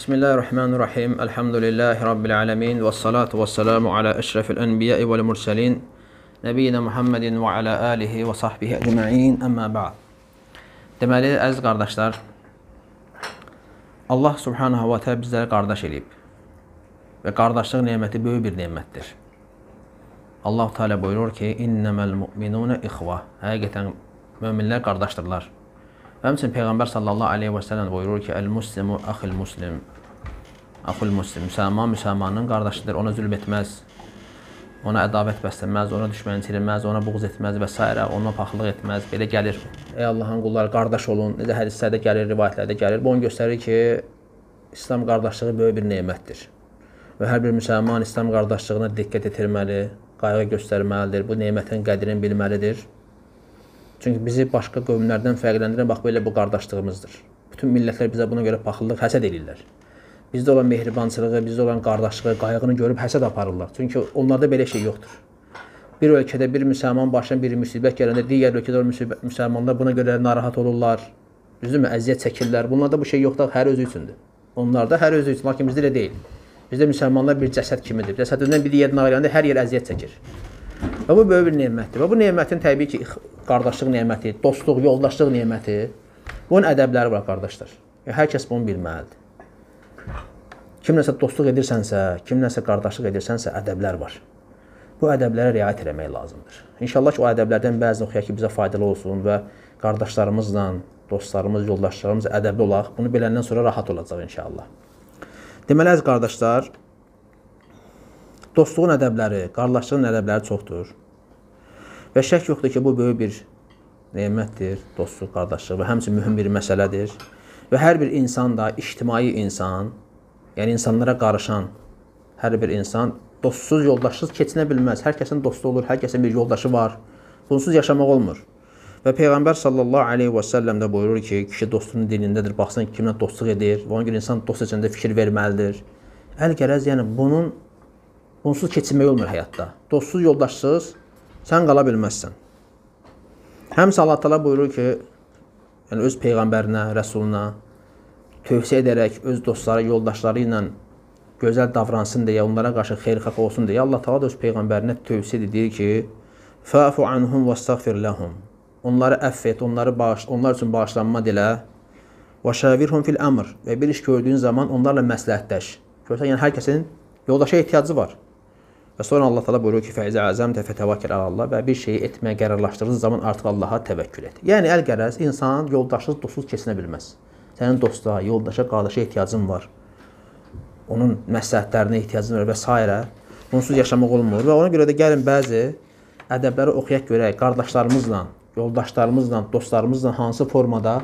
Bismillahirrahmanirrahim. Elhamdülillahi Rabbil alemin. Ve salatu ve selamu ala eşrefil enbiya'i vel murselin. Nebiyyina Muhammedin ve ala alihi və sahbihi ecma'in. Amma ba'd. Deməli, əziz qardaşlar, Allah subhanahu wa ta'ala bizləri qardaş eləyib. Və qardaşlıq neməti böyük bir nemətdir. Allah Teala buyurur ki, İnnəməl müminunə ixva. Həqiqətən möminlər qardaşdırlar. Və həmçinin Peyğəmbər sallallahu əleyhi və səlləm buyurur ki, "Əl-muslimu axil muslim." Axil muslim, müsəlman müsəlmanın qardaşıdır, ona zülm etməz. Ona ədavət bəsləməz, ona düşmənçiləməz, ona buğz etməz və s. ona paxıllıq etməz. Belə gəlir. Ey Allahın qulları, qardaş olun. Necə hədislərdə gəlir, rivayətlərdə gəlir. Bu onu göstərir ki, İslam qardaşlığı böyük bir nemətdir. Və hər bir müsəlman İslam qardaşlığına diqqət yetirməli, qayğı göstərməlidir. Bu nemətin qədrini bilməlidir. Çünki bizi başqa qövmlərdən fərqləndirən bax belə bu qardaşlığımızdır. Bütün millətlər bizə buna görə paxıllıq, həsəd eləyirlər. Bizdə olan mehribançılığı, bizdə olan qardaşlığı, qayğını görüb həsəd aparırlar. Çünki onlarda belə şey yoxdur. Bir ölkədə bir müsəlman başına bir müsibət gələndə digər ölkədə olan müsəlmanlar buna görə narahat olurlar. Düzdürmü? Əziyyət çəkirlər. Bunlarda bu şey yoxdur, hər özü üçündür. Onlarda hər özü üçün, lakin bizdə elə deyil. Bizdə müsəlmanlar bir cəsəd kimidir. Cəsədindən bir yer nağıləndə hər yer əziyyət çəkir. Və bu böyük bir nemətdir. Və bu nemətin təbii ki, qardaşlıq neməti, dostluq, yoldaşlıq neməti. Bunun ədəbləri var, qardaşlar. E, hər kəs bunu bilməlidir. Kimləsə dostluq edirsənsə, kimləsə qardaşlıq edirsənsə, ədəblər var. Bu ədəblərə riayət etmək lazımdır. İnşallah ki, o ədəblərdən bəzini oxuyaq ki, bizə faydalı olsun və qardaşlarımızla, dostlarımız, yoldaşlarımız ədəbli olaq. Bunu biləndən sonra rahat olacaq inşallah. Deməli, əziz qardaşlar, Dostluğun ədəbləri, qardaşlığın ədəbləri çoxdur. Və şək yoxdur ki, bu böyük bir nemətdir, dostluq, qardaşlıq və həmçinin mühüm bir məsələdir. Və hər bir insan da ictimai insan, yəni insanlara qarışan hər bir insan dostsuz, yoldaşsız keçinə bilməz. Hər kəsin dostu olur, hər kəsin bir yoldaşı var. Bunsuz yaşamaq olmur. Və Peyğəmbər sallallahu aleyhi və səlləm də buyurur ki, kişi dostunun dilindədir, baxsın kimlə dostluq edir. Ona görə insan dost içində fikir verməlidir. Əl gərəz, yəni bunun Onsuz keçinmək olmur həyatda. Dostsuz, yoldaşsız sən qala bilməzsən. Həmsə Allah təala buyurur ki, yəni öz peyğəmbərinə, rəsuluna tövsiyə edərək öz dostları, yoldaşları ilə gözəl davransın deyə, onlara qarşı xeyirxah olsun deyə Allah təala da öz peyğəmbərinə tövsiyə edir ki, "Fa'fu anhum vastaghfir lahum." Onları əff et, onları bağış, onlar üçün bağışlanma dilə. "Və şavirhum fil amr." Və bir iş gördüyün zaman onlarla məsləhətləş. Görsən, yəni hər kəsin yoldaşa ehtiyacı var. Və sonra Allah təala buyurur ki, "Fəizə azam təfətəvəkkül Allah" və bir şeyi etməyə qərarlaşdığınız zaman artıq Allah'a təvəkkül et. Yəni əlqərəz insan yoldaşsız, dostsuz keçinə bilməz. Sənin dosta, yoldaşa, qardaşa ehtiyacın var. Onun məsləhətlərinə ehtiyacın var və s. Onsuz yaşamaq olmur və ona görə də gəlin bəzi ədəbləri oxuyaq görək qardaşlarımızla, yoldaşlarımızla, dostlarımızla hansı formada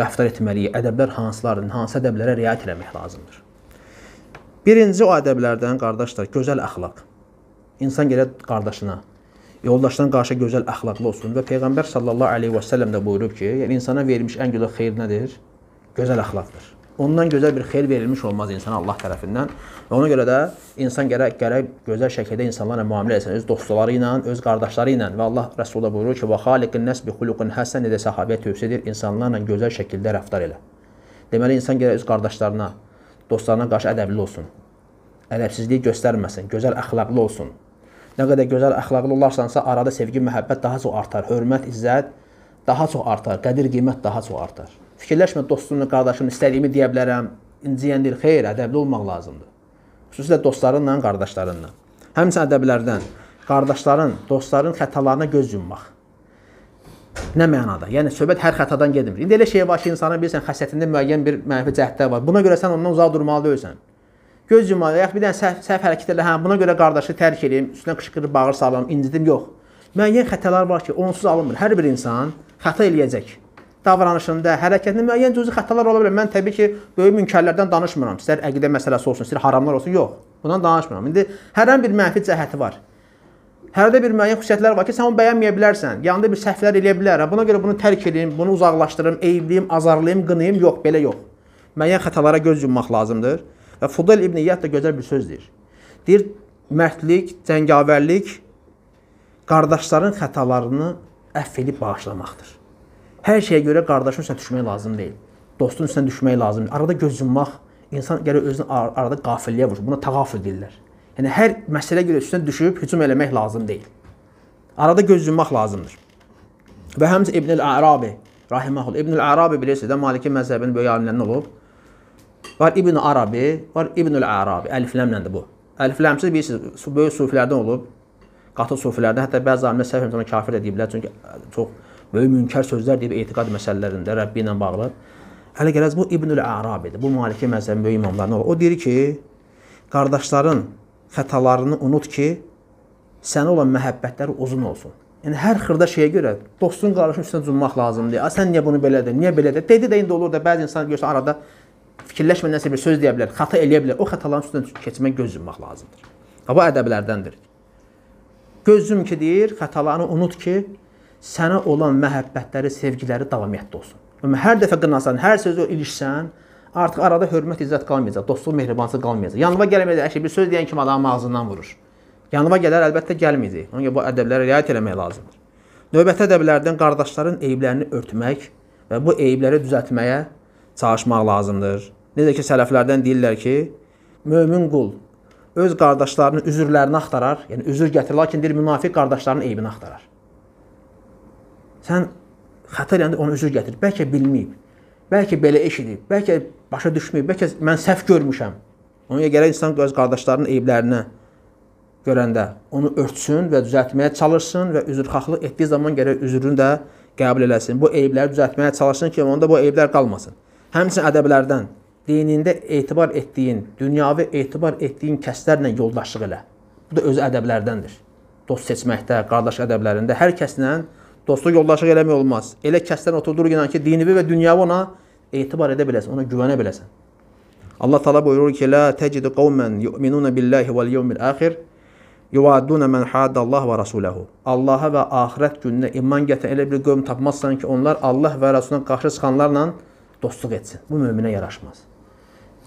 rəftar etməliyik, ədəblər hansılardır, hansı ədəblərə riayət etmək lazımdır. Birinci o ədəblərdən qardaşlar gözəl əxlaq. İnsan gəlir qardaşına, yoldaşdan qarşı gözəl əxlaqlı olsun və Peyğəmbər sallallahu əleyhi və səlləm də buyurub ki, yəni insana verilmiş ən gözəl xeyir nədir? Gözəl əxlaqdır. Ondan gözəl bir xeyir verilmiş olmaz insana Allah tərəfindən və ona görə də insan gərək gərək gözəl şəkildə insanlarla müamilə etsin, öz dostları ilə, öz qardaşları ilə və Allah Rəsulu da buyurur ki, "Və xaliqin nəs bi xuluqin həsən" deyə səhabəyə tövsiyə edir, insanlarla gözəl şəkildə rəftar elə. Deməli insan gərək öz qardaşlarına dostlarına qarşı ədəbli olsun. Ədəbsizlik göstərməsin, gözəl əxlaqlı olsun. Nə qədər gözəl əxlaqlı olarsansa, arada sevgi, məhəbbət daha çox artar, hörmət, izzət daha çox artar, qədir, qiymət daha çox artar. Fikirləşmə dostunu, qardaşını istədiyimi deyə bilərəm, inciyəndir, xeyr, ədəbli olmaq lazımdır. Xüsusilə dostlarınla, qardaşlarınla. Həmçinin ədəblərdən qardaşların, dostların xətalarına göz yummaq. Nə mənada? Yəni söhbət hər xətadan getmir. İndi elə şey var ki, insanın bilirsən xəssiyyətində müəyyən bir mənfi cəhətlər var. Buna görə sən ondan uzaq durmalı deyilsən. Göz yumalı, yaxud bir dənə səhv, səhv hərəkət elə, hə, buna görə qardaşı tərk eləyim, üstünə qışqırıb bağır salam, incidim, yox. Müəyyən xətalar var ki, onsuz alınmır. Hər bir insan xəta eləyəcək. Davranışında, hərəkətində müəyyən cüzi xətalar ola bilər. Mən təbii ki, böyük münkərlərdən danışmıram. İstər əqidə məsələsi olsun, istər haramlar olsun, yox. Bundan danışmıram. İndi hərən bir mənfi cəhəti var. Hərdə bir müəyyən xüsusiyyətlər var ki, sən onu bəyənməyə bilərsən. Yanında bir səhvlər eləyə bilər. Buna görə bunu tərk edeyim, bunu uzaqlaşdırım, eybliyim, azarlayım, qınayım, yox, belə yox. Müəyyən xətalara göz yummaq lazımdır. Və Fudel İbn İyyad da gözəl bir söz deyir. Deyir, mərdlik, cəngavərlik qardaşların xətalarını əff edib bağışlamaqdır. Hər şeyə görə qardaşın üstünə düşmək lazım deyil. Dostun üstünə düşmək lazımdır. Arada göz yummaq insan gəlir özünü ar arada qafilliyə vurur. Buna təğafül deyirlər. Yəni hər məsələ görə üstünə düşüb hücum eləmək lazım deyil. Arada göz yummaq lazımdır. Və həmçə İbn el-Arabi rahimehullah. İbn el-Arabi bilirsiniz də Maliki məzhəbinin böyük alimlərindən olub. Var İbn Arabi, var İbn el-Arabi. Əlifləmlə də bu. Əlifləmsiz bilirsiniz, böyük sufilərdən olub. Qatı sufilərdən, hətta bəzi alimlər səhv etmə kafir də deyiblər, çünki çox böyük münkər sözlər deyib etiqad məsələlərində Rəbbi ilə bağlı. Hələ gələz bu İbn el-Arabidir. Bu Maliki məzhəbinin böyük imamlarından olub. O deyir ki, qardaşların xətalarını unut ki, sənə olan məhəbbətləri uzun olsun. Yəni hər xırda şeyə görə dostun qardaşın üstünə cummaq lazımdır. A sən niyə bunu belədir? Niyə belədir? Dedi də indi olur da bəzi insan görsə arada fikirləşmədən nəsə bir söz deyə bilər, xəta eləyə bilər. O xətaların üstündən keçmək, göz yummaq lazımdır. Və bu ədəblərdəndir. Göz yum ki deyir, xətalarını unut ki, sənə olan məhəbbətləri, sevgiləri davamiyyətli olsun. Yəni hər dəfə qınasan, hər sözü ilişsən, Artıq arada hörmət, izzət qalmayacaq, dostluq, mehribançılıq qalmayacaq. Yanıma gəlməyəcək, əşi bir söz deyən kimi adamın ağzından vurur. Yanıma gələr, əlbəttə gəlməyəcək. Ona görə bu ədəblərə riayət etmək lazımdır. Növbəti ədəblərdən qardaşların eyiblərini örtmək və bu eyibləri düzəltməyə çalışmaq lazımdır. Necə ki sələflərdən deyirlər ki, mömin qul öz qardaşlarının üzürlərini axtarar, yəni üzür gətirir, lakin deyir münafiq qardaşlarının eybini axtarar. Sən xəta eləyəndə onu üzür gətir. Bəlkə bilməyib. Bəlkə belə eşidib, bəlkə başa düşməyib, bəlkə mən səhv görmüşəm. Ona gərək insan öz qardaşlarının eyiblərini görəndə onu örtsün və düzəltməyə çalışsın və üzrxahlıq etdiyi zaman gərək üzrünü də qəbul eləsin. Bu eyibləri düzəltməyə çalışsın ki, onda bu eyiblər qalmasın. Həmçinin ədəblərdən dinində etibar etdiyin, dünyavi etibar etdiyin kəslərlə yoldaşlıq elə. Bu da öz ədəblərdəndir. Dost seçməkdə, qardaş ədəblərində hər kəslə dostluq yoldaşlıq eləmək olmaz. Elə kəsdən oturdur ki, dinivi və dünyavi ona etibar edə biləsən, ona güvənə biləsən. Allah Teala buyurur ki: "La tecidu qauman yu'minuna billahi vel yevmil axir yuvadduna men haddallah ve rasulahu." Allaha və axirət gününə iman gətirən elə bir qövm tapmazsan ki, onlar Allah və Rasuluna qarşı çıxanlarla dostluq etsin. Bu möminə yaraşmaz.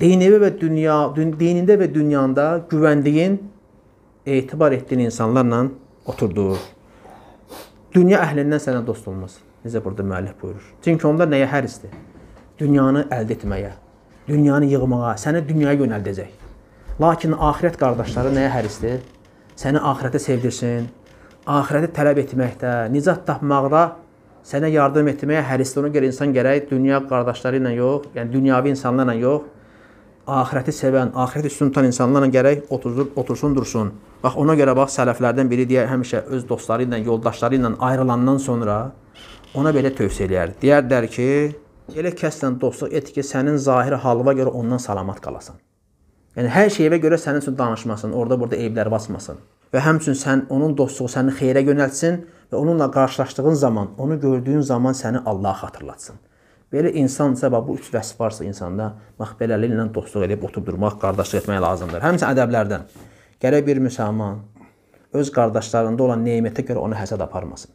Dinivi və dünya, dün, dinində və dünyanda güvəndiyin, etibar etdiyin insanlarla oturdur. Dünya əhlindən sənə dost olmaz. Necə burada müəllif buyurur. Çünki onlar nəyə hərisdir? dünyanı əldə etməyə, dünyanı yığmağa, səni dünyaya yönəldəcək. Lakin axirət qardaşları nəyə hərisdir? Səni axirətə sevdirsin, axirəti tələb etməkdə, nicat tapmaqda sənə yardım etməyə hərisdir. Ona görə insan gərək dünya qardaşları ilə yox, yəni dünyavi insanlarla yox, axirəti sevən, axirət üstün tutan insanlarla gərək otursun, otursun, dursun. Bax ona görə bax sələflərdən biri deyər həmişə öz dostları ilə, yoldaşları ilə ayrılandan sonra ona belə tövsiyə eləyər. Deyərlər ki, elə kəslə dostluq et ki, sənin zahiri halına görə ondan salamat qalasan. Yəni hər şeyə görə sənin üçün danışmasın, orada-burada eyblər basmasın və həmçinin sən onun dostluğu səni xeyrə yönəltsin və onunla qarşılaşdığın zaman, onu gördüyün zaman səni Allah xatırlatsın. Belə insansa bax bu üç vəsf varsa insanda, bax beləliklə dostluq eləyib oturub durmaq, qardaşlıq etmək lazımdır. Həmçinin ədəblərdən gərək bir müsəlman öz qardaşlarında olan nemətə görə ona həsəd aparmasın.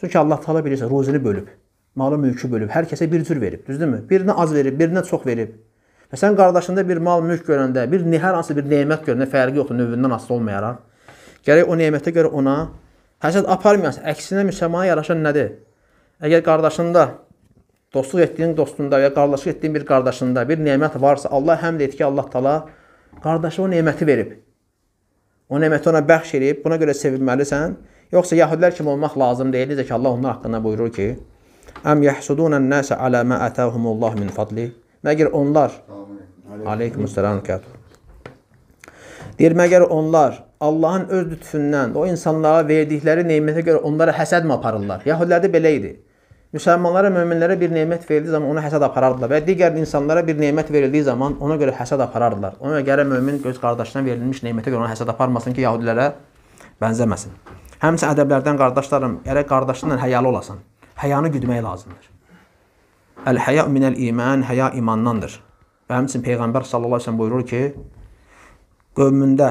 Çünki Allah təala bilirsə, ruzini bölüb malı mülkü bölüb. Hər kəsə bir cür verib, düzdürmü? Birinə az verib, birinə çox verib. Və sən qardaşında bir mal mülk görəndə, bir hər hansı bir nemət görəndə fərqi yoxdur növündən asılı olmayaraq. Gərək o nemətə görə ona həsəd aparmayasan. Əksinə müsəlmana yaraşan nədir? Əgər qardaşında dostluq etdiyin dostunda və ya qardaşlıq etdiyin bir qardaşında bir nemət varsa, Allah həmd et ki, Allah Taala qardaşa o neməti verib. O neməti ona bəxş edib. Buna görə sevinməlisən. Yoxsa yəhudlər kimi olmaq lazım deyil. Necə ki Allah onlar haqqında buyurur ki: Əm yəhsudunən nəsə alə mə ətəhumullah min fadli. Məgər onlar Aleykumussalam kətu. Deyir, məgər onlar Allahın öz lütfündən o insanlara verdikləri neymətə görə onlara həsəd mi aparırlar? Yahudilərdə belə idi. Müsəlmanlara, möminlərə bir nemət verildiyi zaman ona həsəd aparardılar və digər insanlara bir nemət verildiyi zaman ona görə həsəd aparardılar. Ona görə mömin göz qardaşına verilmiş nemətə görə ona həsəd aparmasın ki, yahudilərə bənzəməsin. Həmçə ədəblərdən qardaşlarım, gərək qardaşından həyalı olasan həyanı güdmək lazımdır. Əl-həya minəl iman, həya imandandır. Və həmçinin Peyğəmbər sallallahu əleyhi və səlləm buyurur ki, qövmündə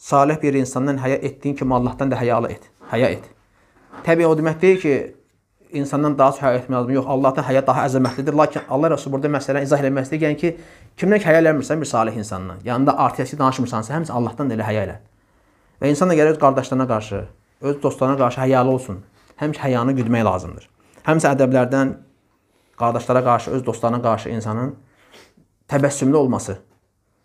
salih bir insandan həya etdiyin kimi Allahdan da həyalı et. Həya et. Təbii o demək deyil ki, insandan daha çox həya etmək lazımdır. Yox, Allahdan həya daha əzəmətlidir. Lakin Allah Rəsulü burada məsələni izah eləmək istəyir, yəni ki, kimdən həya eləmirsən bir salih insandan, yanında artıyası danışmırsansa, həmçinin Allahdan da elə həya elə. Və insan da gərək öz qardaşlarına qarşı, öz dostlarına qarşı həyalı olsun həmişə həyanı güdmək lazımdır. Həmsə ədəblərdən qardaşlara qarşı, öz dostlarına qarşı insanın təbəssümlü olması,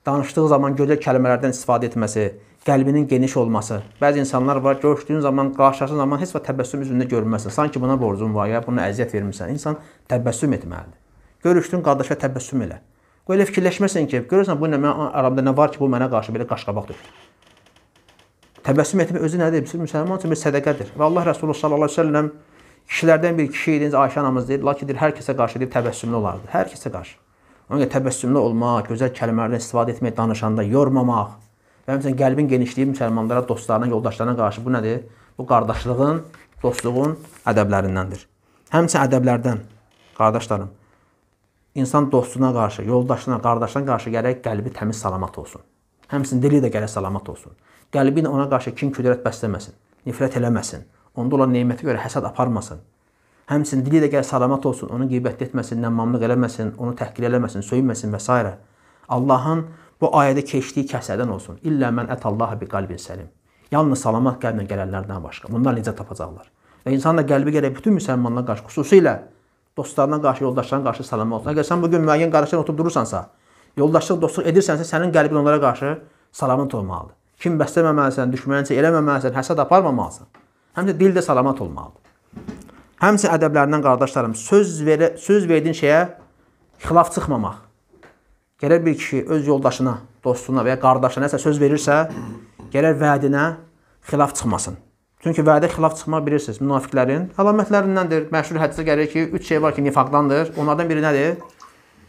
danışdığı zaman gözəl kəlmələrdən istifadə etməsi, qəlbinin geniş olması. Bəzi insanlar var, görüşdüyün zaman, qarşılaşdığın zaman heç vaxt təbəssüm üzündə görünməsin. Sanki buna borcun var ya, buna əziyyət vermirsən. İnsan təbəssüm etməlidir. Görüşdüyün qardaşa təbəssüm elə. Qoy elə fikirləşməsin ki, görürsən bu nə mənim aramda nə var ki, bu mənə qarşı belə qaşqabaq döyür. Təbəssüm etmək özü nədir? Müsəlman üçün bir sədəqədir. Və Allah Rəsulü sallallahu əleyhi və səlləm kişilərdən bir kişi idi, Ayşə anamız deyir, lakin deyir, hər kəsə qarşı deyir, təbəssümlü olardı. Hər kəsə qarşı. Ona görə təbəssümlü olmaq, gözəl kəlmələrdən istifadə etmək, danışanda yormamaq və həmçinin qəlbin genişliyi müsəlmanlara, dostlarına, yoldaşlarına qarşı bu nədir? Bu qardaşlığın, dostluğun ədəblərindəndir. Həmçinin ədəblərdən qardaşlarım, insan dostuna qarşı, yoldaşına, qardaşına qarşı gərək qəlbi təmiz, salamat olsun. Həmçinin dili də gərək salamat olsun qəlbi ilə ona qarşı kin küdrət bəsləməsin, nifrət eləməsin, onda olan neymətə görə həsəd aparmasın. Həmçinin dili də gəl salamat olsun, onu qeybət etməsin, nəmmamlıq eləməsin, onu təhqir eləməsin, söyməsin və s. Allahın bu ayədə keçdiyi kəsədən olsun. İllə mən ətallaha bi qalbin səlim. Yalnız salamat qəlblə gələnlərdən başqa. Bunlar necə tapacaqlar? Və insanın da qəlbi gərək bütün müsəlmanlara qarşı, xüsusilə dostlarına qarşı, yoldaşlarına qarşı salamat olsun. Əgər sən bu gün müəyyən qardaşlarla oturub durursansa, yoldaşlıq, dostluq edirsənsə, sənin qəlbin onlara qarşı salamat olmalıdır. Kim bəsləməməlisən, düşmənçə eləməməlisən, həsəd aparmamalısan. Həmçə dil də salamat olmalıdır. Həmçə ədəblərindən qardaşlarım, söz, verə, söz verdiyin şeyə xilaf çıxmamaq. Gərək bir kişi öz yoldaşına, dostuna və ya qardaşına nəsə söz verirsə, gərək vədinə xilaf çıxmasın. Çünki vədə xilaf çıxmaq bilirsiniz, münafiqlərin əlamətlərindəndir. Məşhur hədisə gəlir ki, üç şey var ki, nifaqdandır. Onlardan biri nədir?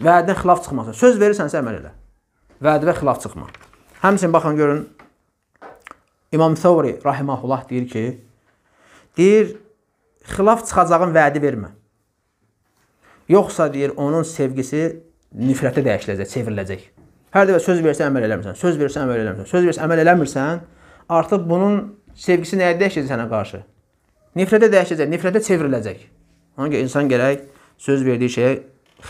Vədinə xilaf çıxmasın. Söz verirsənsə əməl elə. Vədivə xilaf çıxma. Həmçinin baxın görün İmam Thawri rahimehullah deyir ki, deyir xilaf çıxacağın vədi vermə. Yoxsa deyir onun sevgisi nifrətə dəyişiləcək, çevriləcək. Hər dəfə söz versən əməl eləmirsən, söz versən əməl eləmirsən, söz versən əməl eləmirsən, artıq bunun sevgisi nəyə dəyişəcək sənə qarşı? Nifrətə dəyişəcək, nifrətə çevriləcək. Ona görə insan gərək söz verdiyi şeyə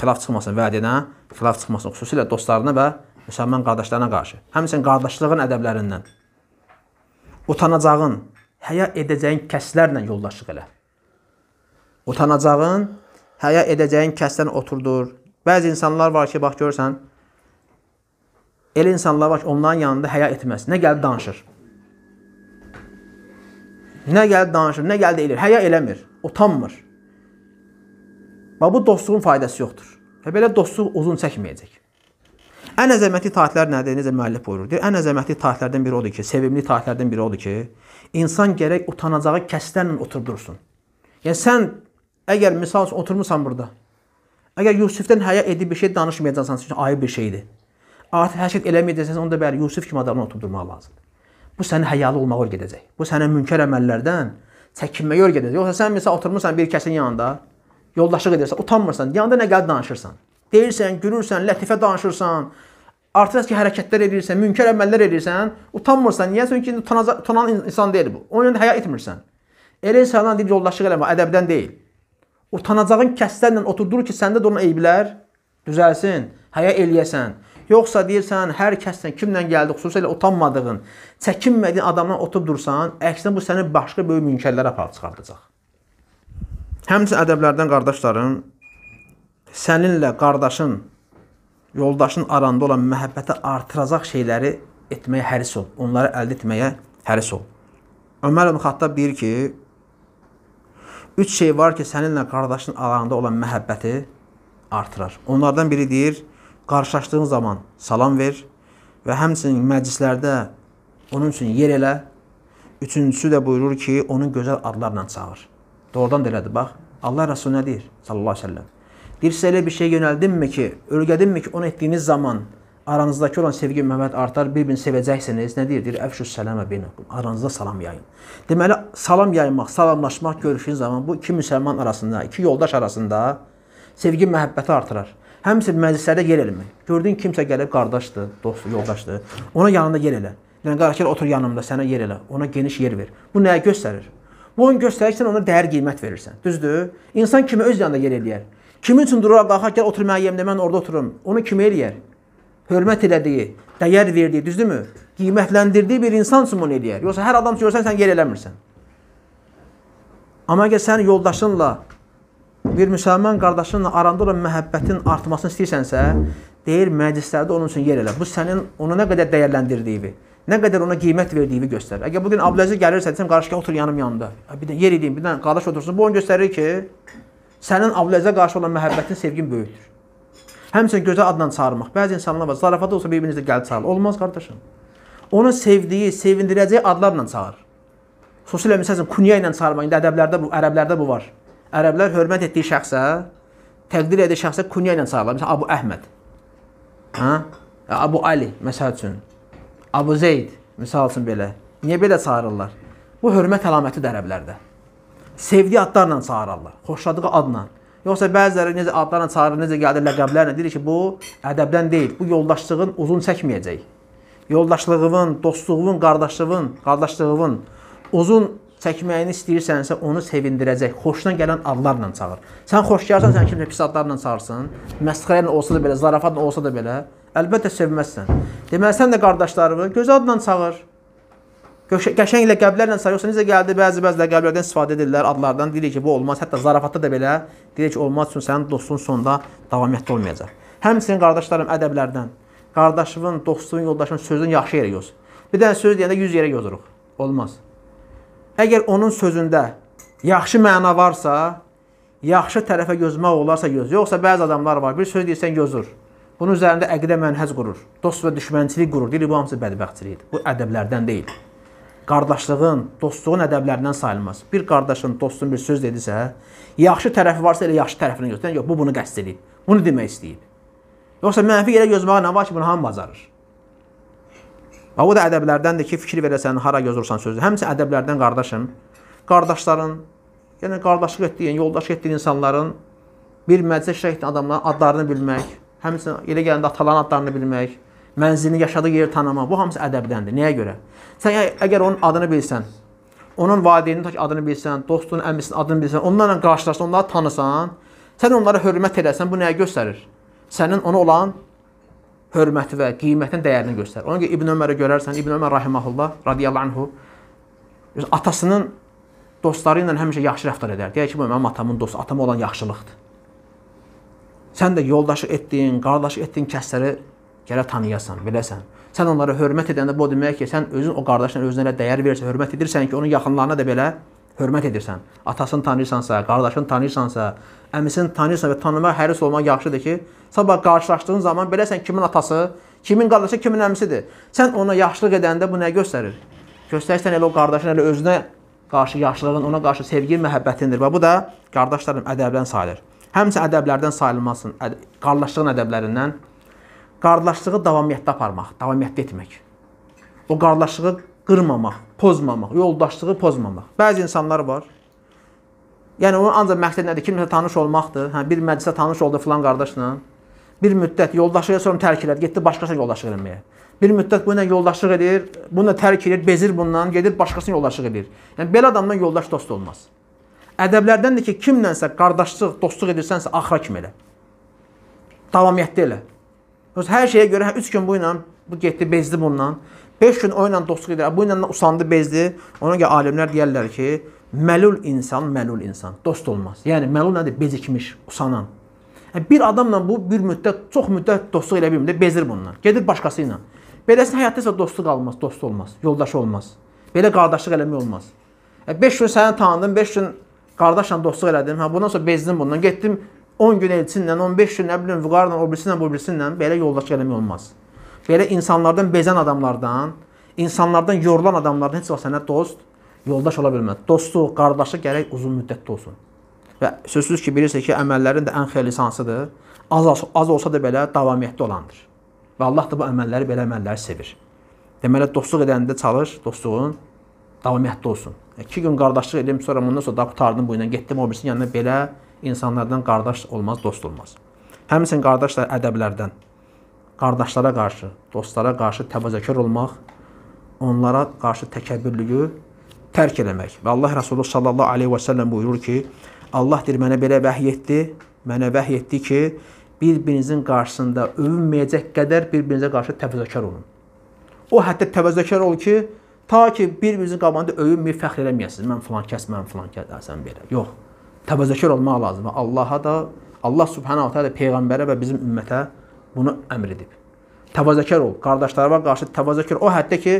xilaf çıxmasın, vədinə xilaf çıxmasın, xüsusilə dostlarına və müsəlman qardaşlarına qarşı. Həmçinin qardaşlığın ədəblərindən utanacağın, həya edəcəyin kəslərlə yoldaşlıq elə. Utanacağın, həya edəcəyin kəsdən oturdur. Bəzi insanlar var ki, bax görsən, elə insanlar var ki, onların yanında həya etməz. Nə gəlib danışır? Nə gəlib danışır, nə gəldi eləyir. Həya eləmir, utanmır. Və bu dostluğun faydası yoxdur. Və belə dostluq uzun çəkməyəcək. Ən əzəmətli itaətlər nədir? Necə müəllif buyurur? Deyir, ən əzəmətli itaətlərdən biri odur ki, sevimli itaətlərdən biri odur ki, insan gərək utanacağı kəslərlə oturub dursun. Yəni sən əgər misal üçün oturmusan burada, əgər Yusifdən həya edib bir şey danışmayacaqsan, çünki ayıb bir şeydir. Artıq hər şey eləməyəcəksən, onda bəli Yusif kimi adamla oturub durmaq lazımdır. Bu səni həyalı olmağa öyrədəcək. Bu səni münkər əməllərdən çəkinməyə öyrədəcək. Yoxsa sən misal oturmusan bir kəsin yanında, yoldaşlıq edirsən, utanmırsan, yanında nə qədər danışırsan deyirsən, gülürsən, lətifə danışırsan, artıq ki, hərəkətlər edirsən, münkər əməllər edirsən, utanmırsan. Niyə? Çünki utanacaq, utanan insan deyil bu. Onun yönündə həya etmirsən. Elə insandan deyib yoldaşlıq eləmə, ədəbdən deyil. Utanacağın kəslərlə oturdur ki, səndə də onun eyblər düzəlsin, həya eləyəsən. Yoxsa deyirsən, hər kəslə kimlə gəldi, xüsusilə elə utanmadığın, çəkinmədiyin adamdan otub dursan, əksinə bu səni başqa böyük münkərlərə aparıb çıxardacaq. Həmçinin ədəblərdən qardaşlarım, səninlə qardaşın, yoldaşın aranda olan məhəbbəti artıracaq şeyləri etməyə həris ol. Onları əldə etməyə həris ol. Ömər ibn Xattab deyir ki, üç şey var ki, səninlə qardaşın aranda olan məhəbbəti artırar. Onlardan biri deyir, qarşılaşdığın zaman salam ver və həmçinin məclislərdə onun üçün yer elə. Üçüncüsü də buyurur ki, onun gözəl adlarla çağır. Doğrudan da elədir, bax. Allah Rəsulü nə deyir? Sallallahu əleyhi və səlləm. Deyirsə elə bir şey yönəldinmi ki, örgədinmi ki, onu etdiyiniz zaman aranızdakı olan sevgi məhəbbət artar, bir-birini sevəcəksiniz. Nə deyir? Deyir, əfşus sələmə beynakum. Aranızda salam yayın. Deməli, salam yaymaq, salamlaşmaq görüşün zaman bu iki müsəlman arasında, iki yoldaş arasında sevgi məhəbbəti artırar. Həmçinin məclislərdə yer eləmək. Gördün kimsə gəlib qardaşdır, dostdur, yoldaşdır. Ona yanında yer elə. Yəni qardaşlar otur yanımda, sənə yer elə. Ona geniş yer ver. Bu nəyi göstərir? Bu onu göstərir ki, sən ona dəyər qiymət verirsən. Düzdür? İnsan kimi öz yanında yer eləyər. Kim üçün durur, qalxar, gəl otur mənim yerimdə, mən orada oturum. Onu kim eləyər? Hörmət elədiyi, dəyər verdiyi, düzdürmü? Qiymətləndirdiyi bir insan üçün bunu eləyər. Yoxsa hər adam görsən, sən yer eləmirsən. Amma əgər sən yoldaşınla, bir müsəlman qardaşınla aranda olan məhəbbətin artmasını istəyirsənsə, deyir, məclislərdə onun üçün yer elə. Bu sənin onu nə qədər dəyərləndirdiyini, nə qədər ona qiymət verdiyini göstərir. Əgər bu gün abləzi gəlirsə, desəm, qardaş gəl otur yanım yanında. Hə, bir də yer edeyim, bir də qardaş otursun. Bu onu göstərir ki, sənin avləcə qarşı olan məhəbbətin, sevgin böyükdür. Həmçinin gözəl adla çağırmaq. Bəzi insanlar var, zarafat olsa bir-birinizə gəl çağır. Olmaz qardaşım. Onun sevdiyi, sevindirəcəyi adlarla çağır. Xüsusilə məsələn kunya ilə çağırmaq. İndi ədəblərdə bu, ərəblərdə bu var. Ərəblər hörmət etdiyi şəxsə, təqdir etdiyi şəxsə kunya ilə çağırırlar. Məsələn Abu Əhməd. Hə? Abu Ali məsəl üçün. Abu Zeyd misal üçün belə. Niyə belə çağırırlar? Bu hörmət əlamətidir ərəblərdə sevdiyi adlarla çağırarlar, xoşladığı adla. Yoxsa bəziləri necə adlarla çağırır, necə gəlir ləqəblərlə deyir ki, bu ədəbdən deyil. Bu yoldaşlığın uzun çəkməyəcək. Yoldaşlığın, dostluğun, qardaşlığın, qardaşlığın uzun çəkməyini istəyirsənsə, onu sevindirəcək, xoşuna gələn adlarla çağır. Sən xoşgəlsən, sən kimsə pis adlarla çağırsan, məsxərə olsa da belə, zarafatla olsa da belə, əlbəttə sevməzsən. Deməli sən də qardaşlarını göz adla çağır. Qəşəng ləqəblərlə sayı yoxsa necə gəldi? Bəzi-bəzi ləqəblərdən istifadə edirlər, adlardan deyilir ki, bu olmaz. Hətta zarafatda da belə deyilir ki, olmaz üçün sənin dostun sonda davamiyyətli olmayacaq. Həmçinin qardaşlarım ədəblərdən, qardaşının, dostun, yoldaşının sözünü yaxşı yerə yoz. Bir dənə söz deyəndə 100 yerə yozuruq. Olmaz. Əgər onun sözündə yaxşı məna varsa, yaxşı tərəfə gözmək olarsa göz. Yoxsa bəzi adamlar var, bir söz deyirsən gözür. Bunun üzərində əqidə mənhəz qurur. Dost və düşmənçilik qurur. Deyir, bu hamısı bədbəxtçilikdir. Bu ədəblərdən deyil qardaşlığın, dostluğun ədəblərindən sayılmaz. Bir qardaşın, dostun bir söz dedisə, yaxşı tərəfi varsa elə yaxşı tərəfinə götürən, yox, bu bunu qəsd edib. Bunu demək istəyib. Yoxsa mənfi yerə gözməyə nə var ki, bunu hamı bacarır. Və o da ədəblərdəndir ki, fikir verəsən, hara gözürsən sözü. Həmsə ədəblərdən qardaşım, qardaşların, yəni qardaşlıq etdiyin, yoldaş etdiyin insanların bir məclisə şirək etdiyin adamların adlarını bilmək, həmçinin elə gələndə ataların adlarını bilmək, mənzilini, yaşadığı yeri tanımaq, bu hamısı ədəbdəndir. Nəyə görə? Sən əgər onun adını bilsən, onun valideyninin adını bilsən, dostunun, əmisinin adını bilsən, onlarla qarşılaşsan, onları tanısan, sən onlara hörmət edəsən, bu nəyə göstərir? Sənin ona olan hörməti və qiymətin dəyərini göstərir. Ona görə İbn Ömərə görərsən, İbn Ömər rahimehullah, radiyallahu anhu atasının dostları ilə həmişə yaxşı rəftar edər. Deyər ki, bu mənim atamın dostu, atama olan yaxşılıqdır. Sən də yoldaşlıq etdiyin, qardaşlıq etdiyin kəsləri Gərək tanıyasan, biləsən. Sən onlara hörmət edəndə bu demək ki, sən özün o qardaşına özünə dəyər verirsən, hörmət edirsən ki, onun yaxınlarına da belə hörmət edirsən. Atasını tanıyırsansa, qardaşını tanıyırsansa, əmisini tanıyırsan və tanımaq həris olmaq yaxşıdır ki, sabah qarşılaşdığın zaman beləsən kimin atası, kimin qardaşı, kimin əmisidir. Sən ona yaxşılıq edəndə bu nə göstərir? Göstərsən elə o qardaşın elə özünə qarşı yaxşılığın, ona qarşı sevgi, məhəbbətindir və bu da qardaşlarım ədəbdən sayılır. Həmçinin ədəblərdən sayılmasın, əd qardaşlığın ədəblərindən qardaşlığı davamiyyətdə aparmaq, davamiyyətdə etmək. O qardaşlığı qırmamaq, pozmamaq, yoldaşlığı pozmamaq. Bəzi insanlar var. Yəni onun ancaq məqsəd nədir? Kimsə tanış olmaqdır. Hə, bir məclisə tanış oldu filan qardaşla. Bir müddət yoldaşlığı sonra tərk elədi, getdi başqasına yoldaşlıq eləməyə. Bir müddət bununla yoldaşlıq edir, bununla tərk edir, bezir bundan, gedir başqasına yoldaşlıq edir. Yəni belə adamdan yoldaş dost olmaz. Ədəblərdəndir ki, kimlənsə qardaşlıq, dostluq edirsənsə axıra kimi elə. Davamiyyətli elə. Hər şeyə görə 3 hə, gün bu ilə bu getdi bezdi bundan. 5 gün o ilə dostluq edir. Bu ilə usandı, bezdi. Ona görə alimlər deyirlər ki, məlul insan, məlul insan dost olmaz. Yəni məlul nədir? Bezikmiş, usanan. Yəni, bir adamla bu bir müddət, çox müddət dostluq elə bilmir, bezir bundan. Gedir başqası ilə. Beləsinə həyatda isə dostluq almaz, dost olmaz, yoldaş olmaz. Belə qardaşlıq eləmək olmaz. 5 hə, yəni, gün səni tanıdım, 5 gün qardaşla dostluq elədim. Hə bundan sonra bezdim bundan. Getdim 10 gün elçinlə, 15 gün nə bilim vüqarla, o birisindən, bu birisindən belə yoldaş eləmək olmaz. Belə insanlardan bezən adamlardan, insanlardan yorulan adamlardan heç vaxt sənə dost, yoldaş ola bilməz. Dostu, qardaşı gərək uzun müddətli olsun. Və sözsüz ki, bilirsiniz ki, əməllərin də ən xeyirlisi hansıdır? Az, az, az olsa da belə davamiyyətli olandır. Və Allah da bu əməlləri belə əməlləri sevir. Deməli, dostluq edəndə çalış, dostluğun davamiyyətli olsun. 2 gün qardaşlıq edim, sonra bundan sonra da qurtardım bu ilə, getdim o birisinin yanına belə insanlardan qardaş olmaz, dost olmaz. Həmçinin qardaşlar ədəblərdən qardaşlara qarşı, dostlara qarşı təvazökar olmaq, onlara qarşı təkəbbürlüyü tərk eləmək. Və Allah Rəsulü sallallahu alayhi və sallam buyurur ki, Allah deyir mənə belə vəhy etdi, mənə vəhy etdi ki, bir-birinizin qarşısında övünməyəcək qədər bir-birinizə qarşı təvazökar olun. O hətta təvazökar ol ki, ta ki bir-birinizin qabağında övünməyib fəxr eləməyəsiniz. Mən filan kəs, mən filan kəs, sən belə. Yox təvəzzəkür olmaq lazımdır. Allaha da, Allah subhanahu taala peyğəmbərə və bizim ümmətə bunu əmr edib. Təvəzzəkür ol. Qardaşlarına qarşı təvəzzəkür o həddə ki,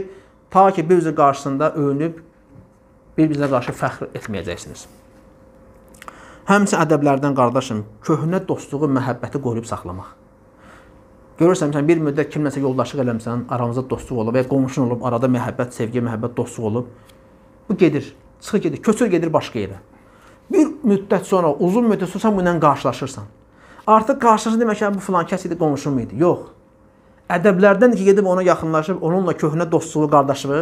ta ki bir-birinizin qarşısında övünüb bir-birinizə qarşı fəxr etməyəcəksiniz. Həmçinin ədəblərdən qardaşım, köhnə dostluğu, məhəbbəti qoruyub saxlamaq. Görürsən, sən bir müddət kimləsə yoldaşlıq eləmsən, aranızda dostluq olub və ya qonşun olub, arada məhəbbət, sevgi, məhəbbət, dostluq olub. Bu gedir, çıxır gedir, köçür gedir başqa yerə. Bir müddət sonra, uzun müddət sonra sən bununla qarşılaşırsan. Artıq qarşılaşırsan demək ki, hə, bu filan kəs idi, qonşum idi. Yox. Ədəblərdən ki, gedib ona yaxınlaşıb onunla köhnə dostluğu, qardaşlığı,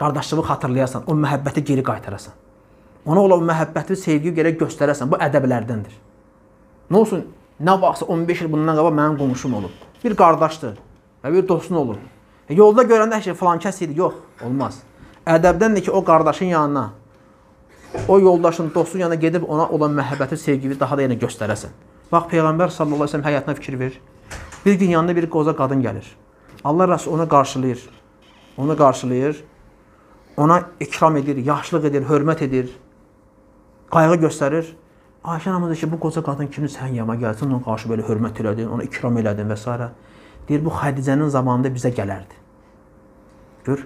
qardaşlığı xatırlayasan, o məhəbbəti geri qaytarasan. Ona olan məhəbbəti, sevgi gərək göstərəsən. Bu ədəblərdəndir. Nə olsun, nə vaxtsa 15 il bundan qabaq mənim qonşum olub. Bir qardaşdır və bir dostun olub. E, yolda görəndə hər şey filan kəs idi. Yox, olmaz. Ədəbdən də ki, o qardaşın yanına o yoldaşın, dostun yanına gedib ona olan məhəbbəti, sevgini daha da yenə yəni göstərəsən. Bax peyğəmbər sallallahu əleyhi və səlləm həyatına fikir ver. Bir gün yanına bir qoza qadın gəlir. Allah rəsul ona qarşılayır. Onu qarşılayır. Ona ikram edir, yaxşılıq edir, hörmət edir. Qayğı göstərir. Ayşə anamız deyir ki, bu qoca qadın kimi sən yama gəlsin, ona qarşı belə hörmət elədin, ona ikram elədin və s. Deyir, bu Xədicənin zamanında bizə gələrdi. Gör.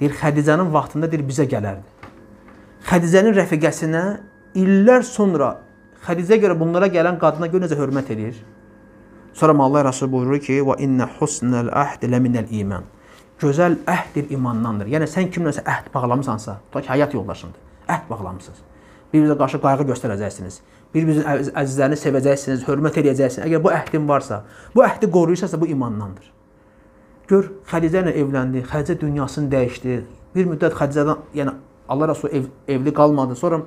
Deyir, Xədicənin vaxtında deyir bizə gələrdi. Xədicənin rəfiqəsinə illər sonra Xədicə görə bunlara gələn qadına görə necə hörmət edir? Sonra Allah Rəsul buyurur ki, "Və inna husnal ahd laminal iman." Gözəl əhddir imandandır. Yəni sən kimləsə əhd bağlamısansa, tutaq ki, həyat yoldaşındır. Əhd bağlamısınız. Bir-birinizə qarşı qayğı göstərəcəksiniz. Bir-birinizin əzizlərini sevəcəksiniz, hörmət edəcəksiniz. Əgər bu əhdin varsa, bu əhdi qoruyursansa bu imandandır. Gör Xədicə ilə evləndi, Xədicə dünyasını dəyişdi. Bir müddət Xədicədən, yəni Allah Rasulü ev, evli qalmadı. Sonra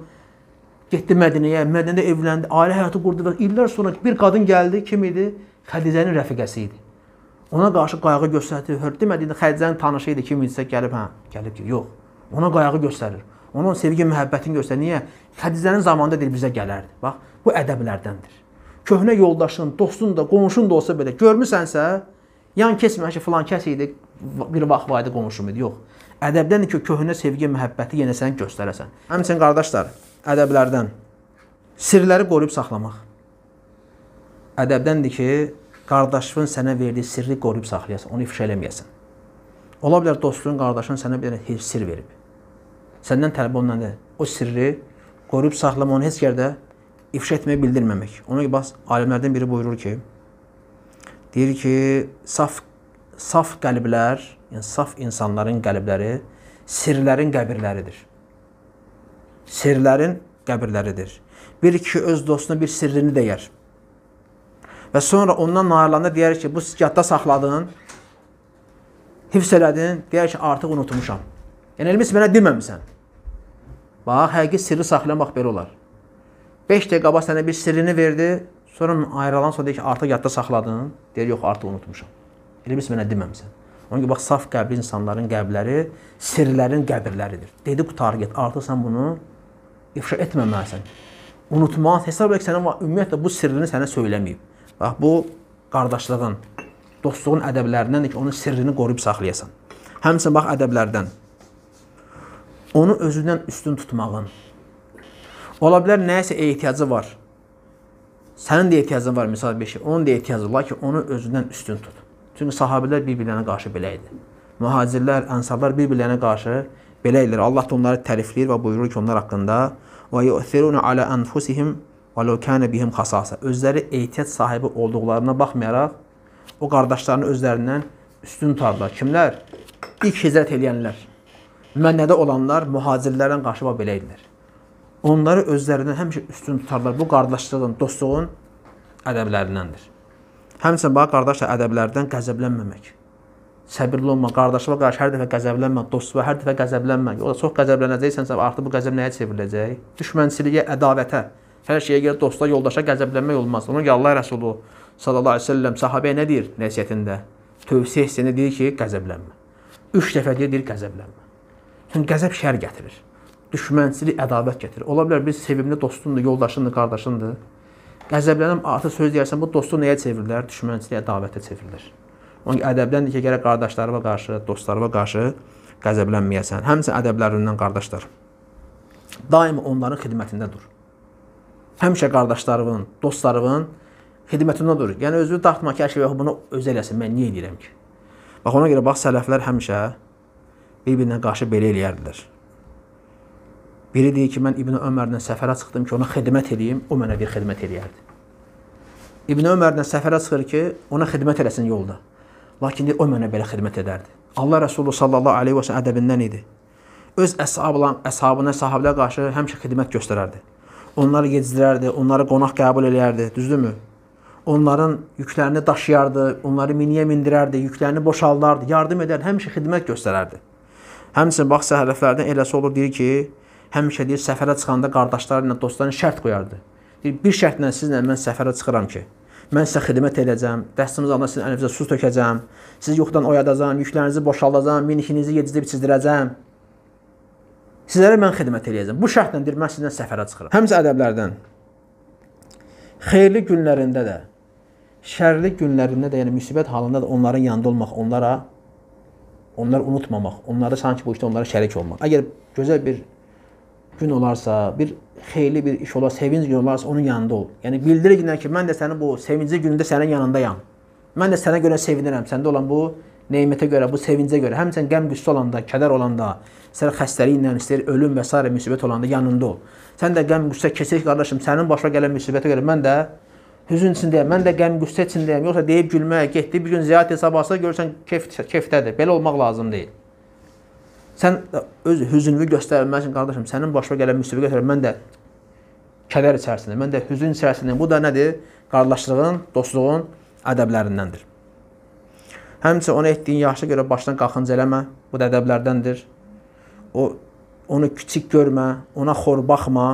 getdi Mədinəyə, Mədinədə evləndi, ailə həyatı qurdu və illər sonra bir qadın gəldi, kim idi? Xədicənin rəfiqəsi idi. Ona qarşı qayğı göstərdi. Demədiyində Xədicənin tanışı idi, kim idisə gəlib, hə, gəlib ki, yox. Ona qayğı göstərir. Onun sevgi, məhəbbətini göstərir. Niyə? Xədicənin zamanında deyil bizə gələrdi. Bax, bu ədəblərdəndir. Köhnə yoldaşın, dostun da, qonşun da olsa belə görmüsənsə, yan keçmə ki, filan kəs idi, bir vaxt var idi qonşum idi. Yox ədəbdən ki, köhnə sevgi, məhəbbəti yenə sən göstərəsən. Həmçinin qardaşlar, ədəblərdən sirləri qoruyub saxlamaq. Ədəbdəndir ki, qardaşın sənə verdiyi sirri qoruyub saxlayasan, onu ifşa eləməyəsən. Ola bilər dostun, qardaşın sənə bir sirr verib. Səndən tələb olunan da o sirri qoruyub saxlama, onu heç yerdə ifşa etməyə bildirməmək. Ona görə bax alimlərdən biri buyurur ki, deyir ki, saf saf qəlblər, yəni saf insanların qəlbləri sirlərin qəbirləridir. Sirlərin qəbirləridir. Bir kişi öz dostuna bir sirrini deyər. Və sonra ondan nailanda deyər ki, bu yadda saxladın, hifz elədin, deyər ki, artıq unutmuşam. Yəni, elmis mənə deməmsən. Bax, həqiqi sirri saxlayan bax, belə olar. 5 dəqiqə qabaq sənə bir sirrini verdi, sonra ayrılan sonra deyir ki, artıq yadda saxladın, deyir, yox, artıq unutmuşam. Elə bilirsən mənə deməmisən. Ona görə bax saf qəbri insanların qəbirləri sirlərin qəbirləridir. Dedi qurtar get. Artıq sən bunu ifşa etməməlisən. Unutmaq, hesab et sənə ümumiyyətlə bu sirrini sənə söyləməyib. Bax bu qardaşlığın, dostluğun ədəblərindəndir ki, onun sirrini qoruyub saxlayasan. Həmçinin bax ədəblərdən onu özündən üstün tutmağın. Ola bilər nəyisə ehtiyacı var. Sənin də ehtiyacın var, məsəl bir şey. Onun da ehtiyacı var ki, onu özündən üstün tut. Çünki sahabilər bir-birlərinə qarşı belə idi. Mühacirlər, ənsarlar bir-birlərinə qarşı belə idilər. Allah da onları tərifləyir və buyurur ki, onlar haqqında və yu'thiruna ala anfusihim və law kana bihim khasasa. Özləri ehtiyat sahibi olduqlarına baxmayaraq o qardaşlarını özlərindən üstün tutardılar. Kimlər? İlk hicrət edənlər. Mənnədə olanlar mühacirlərdən qarşı bax belə idilər. Onları özlərindən həmişə üstün tutarlar. Bu qardaşlığın, dostluğun ədəblərindəndir. Həmçinin bax qardaşlar ədəblərdən qəzəblənməmək. Səbirli olma, qardaşına qarşı hər dəfə qəzəblənmə, dostuna hər dəfə qəzəblənmə. Yoxsa çox qəzəblənəcəksənsə artıq bu qəzəb nəyə çevriləcək? Düşmənçiliyə, ədavətə, hər şeyə görə dosta, yoldaşa qəzəblənmək olmaz. Ona görə Allah Rəsulu sallallahu əleyhi və səlləm sahabəyə nə deyir nəsihətində? Tövsiyə etsə deyir ki, qəzəblənmə. 3 dəfə deyir, deyir qəzəblənmə. Çünki qəzəb şər gətirir. Düşmənçilik ədavət gətirir. Ola bilər bir sevimli dostundur, yoldaşındır, qardaşındır. Qəzəblənib artıq söz deyərsən, bu dostu nəyə çevrilir? Düşmənçiliyə, davətə çevrilir. Onun ədəbdən ki, gərək qardaşlarına qarşı, dostlarına qarşı qəzəblənməyəsən. Həmçinin ədəblərindən qardaşlar. Daima onların xidmətində dur. Həmişə qardaşlarının, dostlarının xidmətində dur. Yəni özünü dartma ki, əşyə bunu öz eləsin, mən niyə edirəm ki? Bax ona görə bax sələflər həmişə bir-birinə qarşı belə eləyərdilər. Biri deyir ki, mən İbn Ömərlə səfərə çıxdım ki, ona xidmət eləyim, o mənə bir xidmət eləyərdi. İbn Ömərlə səfərə çıxır ki, ona xidmət eləsin yolda. Lakin deyir, o mənə belə xidmət edərdi. Allah Rəsulu sallallahu əleyhi və səlləm ədəbindən idi. Öz əshabla, əshabına, sahabelərə qarşı həmişə xidmət göstərərdi. Onları yedizdirərdi, onları qonaq qəbul eləyərdi, düzdürmü? Onların yüklərini daşıyardı, onları miniyə mindirərdi, yüklərini boşaldardı, yardım edərdi, həmişə xidmət göstərərdi. Həmçinin bax səhərləflərdən eləsi olur deyir ki, həmişə deyir səfərə çıxanda qardaşları ilə, dostları ilə şərt qoyardı. Deyir bir şərtlə sizlə mən səfərə çıxıram ki, mən sizə xidmət edəcəm, dəstimiz alanda sizin əlinizə su tökəcəm, sizi yuxudan oyadacam, yüklərinizi boşaldacam, minikinizi yedizdirib çizdirəcəm. Sizlərə mən xidmət eləyəcəm. Bu şərtlə deyir mən sizlə səfərə çıxıram. Həmçə ədəblərdən xeyirli günlərində də, şərli günlərində də, yəni müsibət halında da onların yanında olmaq, onlara onlar unutmamaq, onları sanki bu işdə onlara şərik olmaq. Əgər gözəl bir gün olarsa, bir xeyirli bir iş olarsa, sevinç günü olarsa onun yanında ol. Yəni bildirir günlər ki, mən də sənin bu sevincli günündə sənin yanındayam. Mən də sənə görə sevinirəm. Səndə olan bu nemətə görə, bu sevincə görə, həmçinin qəm qüssə olanda, kədər olanda, istər xəstəliklə, istər ölüm və s. müsibət olanda yanında ol. Sən də qəm qüssə keçək qardaşım, sənin başa gələn müsibətə görə mən də hüzün içindəyəm, mən də qəm qüssə içindəyəm. Yoxsa deyib gülmək, getdi bir gün ziyarət hesabı alsa görsən kef kefdədir. Belə olmaq lazım deyil. Sən e, öz hüznünü göstərməlisən qardaşım. Sənin başına gələn müsibətə görə mən də kədər içərisində, mən də hüzün içərisindəyəm. Bu da nədir? Qardaşlığın, dostluğun ədəblərindəndir. Həmçə ona etdiyin yaxşı görə başdan qalxınca eləmə. Bu da ədəblərdəndir. O onu kiçik görmə, ona xor baxma.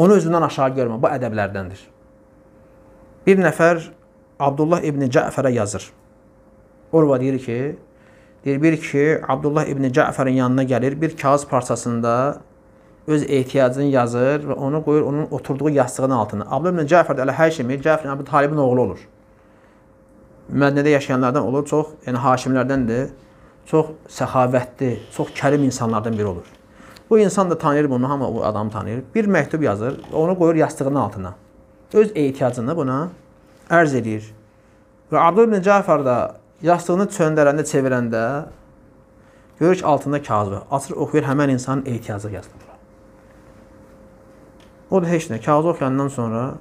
Onu özündən aşağı görmə. Bu ədəblərdəndir. Bir nəfər Abdullah ibn Cəfərə yazır. Orva deyir ki, Deyir, bir kişi Abdullah ibn Cəfərin yanına gəlir, bir kağız parçasında öz ehtiyacını yazır və onu qoyur onun oturduğu yastığın altına. Abdullah ibn Cəfər də elə hər şeymi Cəfər Əbu Talibin oğlu olur. Mədnədə yaşayanlardan olur, çox, yəni hakimlərdəndir. Çox səxavətli, çox kərim insanlardan biri olur. Bu insan da tanıyır bunu, hamı bu adamı tanıyır. Bir məktub yazır, onu qoyur yastığının altına. Öz ehtiyacını buna ərz edir. Və Abdullah ibn Cəfər də yastığını çöndərəndə, çevirəndə görür ki, altında kağız var. Açır, oxuyur, həmən insanın ehtiyacı yazılır. O da heç nə, kağızı oxuyandan sonra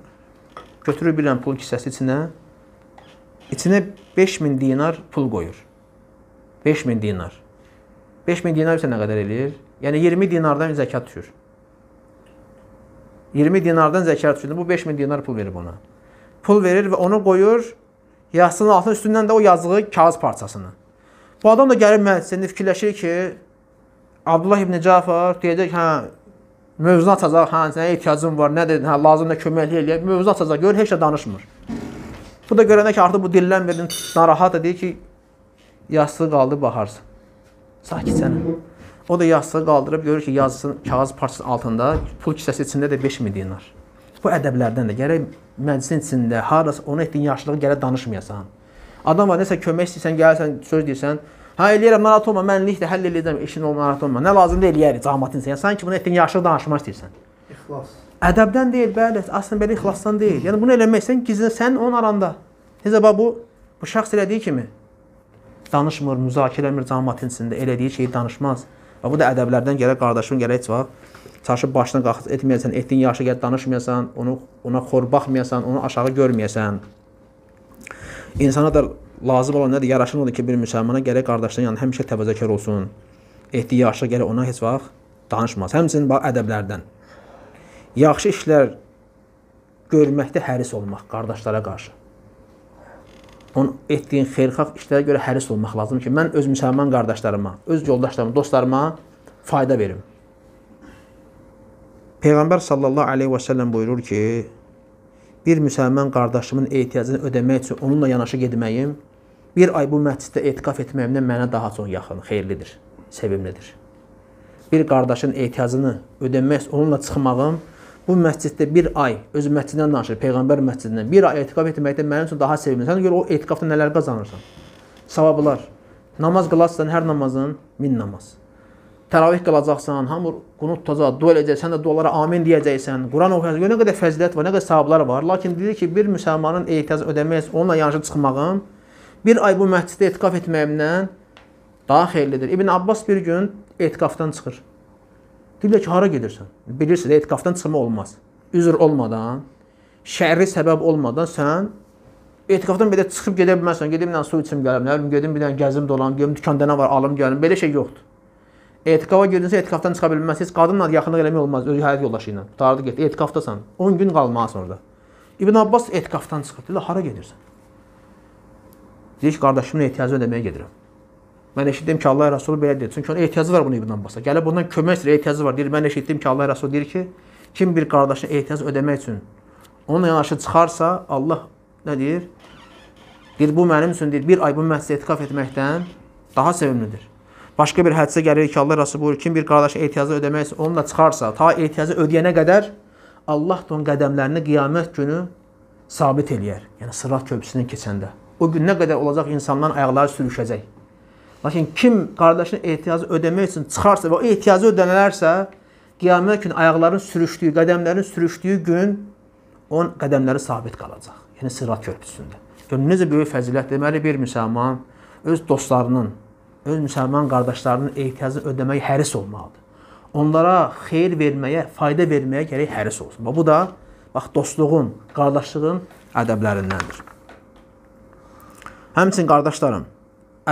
götürür bir dənə pul kisəsi içinə, içinə 5000 dinar pul qoyur. 5000 dinar. 5000 dinar isə nə qədər eləyir? Yəni 20 dinardan zəkat düşür. 20 dinardan zəkat düşür. Bu 5000 dinar pul verir ona. Pul verir və onu qoyur Yazısının altına üstündən də o yazdığı kağız parçasını. Bu adam da gəlir məhz, indi fikirləşir ki, Abdullah ibn Cəfər deyəcək, hə, mövzunu açacaq, hə, sənə ehtiyacın var, nədir, hə, lazımdır, köməklik eləyək, mövzunu açacaq, görür, heç də danışmır. Bu da görəndə ki, artıq bu dillənmədin, narahat edir ki, yastığı qaldı, baxarsın. Sakit sənə. O da yastığı qaldırıb görür ki, yazısının kağız parçasının altında pul kisəsi içində də 5000 dinar. Bu ədəblərdən də gərək məclisin içində harasa ona etdiyin yaxşılığı gələ danışmayasan. Adam var, nəsə kömək istəyirsən, gəlsən, söz deyirsən. Hə eləyirəm, narahat olma, mənlikdə həll edəcəm, işin olma, narahat olma. Nə lazımdır eləyərik cəmaətin içində. Yəni, sanki bunu etdiyin yaxşılıq danışmaq istəyirsən. İxlas. Ədəbdən deyil, bəli, aslında belə ixlasdan deyil. Yəni bunu eləməksən gizlin sən onun aranda. Necə bax bu bu şəxs elədiyi kimi danışmır, müzakirə etmir cəmaətin içində elədiyi şeyi danışmaz. Və bu da ədəblərdən gərək qardaşım gərək çox Çaşı başına qalxız etməyəsən, etdiyin yaxşı gəl danışmayasan, onu ona xor baxmayasan, onu aşağı görməyəsən. İnsana da lazım olan nədir? Yaraşın odur ki, bir müsəlmana gərək qardaşların yanında yəni həmişə təvazökar olsun. Etdiyi yaxşı gəl ona heç vaxt danışmaz. Həmçinin bax ədəblərdən. Yaxşı işlər görməkdə həris olmaq qardaşlara qarşı. Onun etdiyin xeyirxah işlərə görə həris olmaq lazımdır ki, mən öz müsəlman qardaşlarıma, öz yoldaşlarıma, dostlarıma fayda verim. Peyğəmbər sallallahu əleyhi və səlləm buyurur ki, bir müsəlman qardaşımın ehtiyacını ödəmək üçün onunla yanaşı getməyim, bir ay bu məsciddə etiqaf etməyimdən mənə daha çox yaxın, xeyirlidir, sevimlidir. Bir qardaşın ehtiyacını ödəmək onunla çıxmağım bu məsciddə bir ay öz məscidindən danışır, peyğəmbər məscidindən. Bir ay etiqaf etməkdən mənim üçün daha sevimlidir. Sən görə o etiqafda nələr qazanırsan? Savablar. Namaz qılarsan hər namazın 1000 namaz təravih qılacaqsan, hamı qunu tutacaq, dua edəcəksən, sən də dualara amin deyəcəksən. Quran oxuyacaqsan. Nə qədər fəzilət var, nə qədər savablar var. Lakin deyir ki, bir müsəlmanın ehtiyacı ödəmək, onunla yanaşı çıxmağım, bir ay bu məsciddə etiqaf etməyimdən daha xeyirlidir. İbn Abbas bir gün etiqafdan çıxır. Deyirlər ki, hara gedirsən? Bilirsən, etiqafdan çıxma olmaz. Üzr olmadan, şərri səbəb olmadan sən etiqafdan belə çıxıb gedə bilməzsən. Gedim ilə su içim gəlim, nə bilim, gedim bir dənə gəzim dolanım, gedim dükanda nə var, alım gəlim. Belə şey yoxdur. Etiqafa girdinsə, etiqafdan çıxa bilməzsiniz. Qadınla yaxınlıq eləmək olmaz öz həyat yoldaşı ilə. Qurtardı get, etiqafdasan. 10 gün qalmalısan orada. İbn Abbas etiqafdan çıxır. Deyir, hara gedirsən? Deyir ki, qardaşımın ehtiyacını ödəməyə gedirəm. Mən eşitdim ki, Allah Rəsulu belə deyir. Çünki onun ehtiyacı var bunun İbn Abbasa. Gəlib bundan kömək istəyir, ehtiyacı var. Deyir, mən eşitdim ki, Allah Rəsulu deyir ki, kim bir qardaşına ehtiyac ödəmək üçün onunla yanaşı çıxarsa, Allah nə deyir? Deyir, bu mənim üçün deyir, bir ay bu məhsilə etiqaf etməkdən daha sevimlidir. Başqa bir hədsə gəlir ki, Allah Rəsulü buyurur, kim bir qardaş ehtiyacı ödəmək istəyir, onunla çıxarsa, ta ehtiyacı ödəyənə qədər Allah da onun qədəmlərini qiyamət günü sabit eləyər. Yəni Sırat körpüsündən keçəndə. O gün nə qədər olacaq insanların ayaqları sürüşəcək. Lakin kim qardaşının ehtiyacı ödəmək üçün çıxarsa və o ehtiyacı ödənilərsə, qiyamət günü ayaqların sürüşdüyü, qədəmlərin sürüşdüyü gün onun qədəmləri sabit qalacaq. Yəni Sırat körpüsündə. Gör yəni necə böyük fəzilət deməli bir müsəlman öz dostlarının öz müsəlman qardaşlarının ehtiyacını ödəməyə həris olmalıdır. Onlara xeyir verməyə, fayda verməyə gərək həris olsun. Bu da bax dostluğun, qardaşlığın ədəblərindəndir. Həmçinin qardaşlarım,